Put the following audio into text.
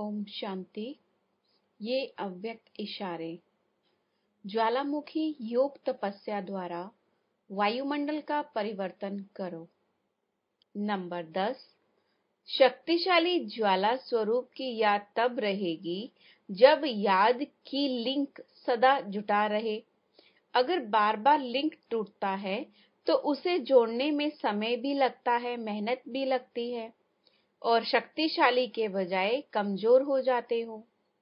ओम शांति ये अव्यक्त इशारे ज्वालामुखी योग तपस्या द्वारा वायुमंडल का परिवर्तन करो नंबर दस शक्तिशाली ज्वाला स्वरूप की याद तब रहेगी जब याद की लिंक सदा जुटा रहे अगर बार बार लिंक टूटता है तो उसे जोड़ने में समय भी लगता है मेहनत भी लगती है और शक्तिशाली के बजाय कमजोर हो जाते हो